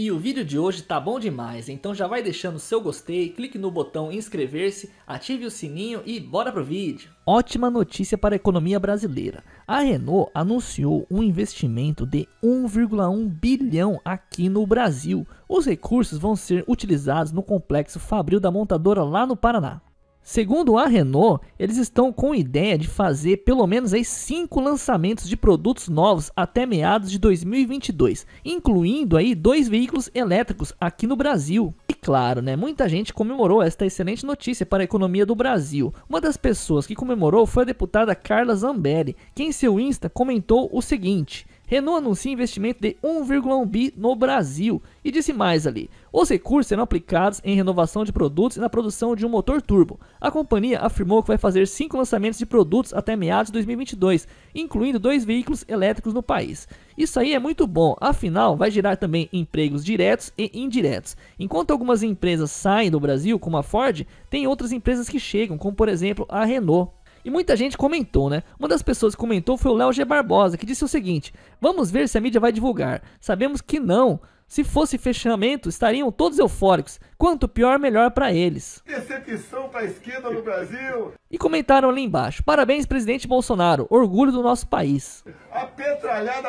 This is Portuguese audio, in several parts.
E o vídeo de hoje tá bom demais, então já vai deixando seu gostei, clique no botão inscrever-se, ative o sininho e bora pro vídeo. Ótima notícia para a economia brasileira. A Renault anunciou um investimento de 1,1 bilhão aqui no Brasil. Os recursos vão ser utilizados no complexo Fabril da montadora lá no Paraná. Segundo a Renault, eles estão com ideia de fazer pelo menos aí cinco lançamentos de produtos novos até meados de 2022, incluindo aí dois veículos elétricos aqui no Brasil. E claro, né, muita gente comemorou esta excelente notícia para a economia do Brasil. Uma das pessoas que comemorou foi a deputada Carla Zambelli, que em seu Insta comentou o seguinte: Renault anuncia investimento de 1,1 bi no Brasil e disse mais ali. Os recursos serão aplicados em renovação de produtos e na produção de um motor turbo. A companhia afirmou que vai fazer cinco lançamentos de produtos até meados de 2022, incluindo dois veículos elétricos no país. Isso aí é muito bom, afinal vai gerar também empregos diretos e indiretos. Enquanto algumas empresas saem do Brasil, como a Ford, tem outras empresas que chegam, como por exemplo a Renault. E muita gente comentou, né? Uma das pessoas que comentou foi o Léo G. Barbosa, que disse o seguinte: Vamos ver se a mídia vai divulgar. Sabemos que não. Se fosse fechamento, estariam todos eufóricos. Quanto pior, melhor para eles. Decepção para a esquerda no Brasil. E comentaram ali embaixo: Parabéns, presidente Bolsonaro. Orgulho do nosso país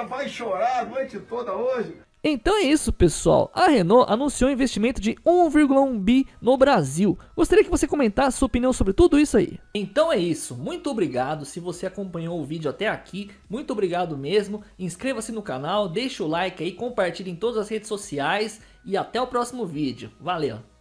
vai chorar a noite toda hoje. Então é isso, pessoal. A Renault anunciou um investimento de 1,1 bi no Brasil. Gostaria que você comentasse sua opinião sobre tudo isso aí. Então é isso. Muito obrigado se você acompanhou o vídeo até aqui. Muito obrigado mesmo. Inscreva-se no canal, deixe o like aí, compartilhe em todas as redes sociais e até o próximo vídeo. Valeu.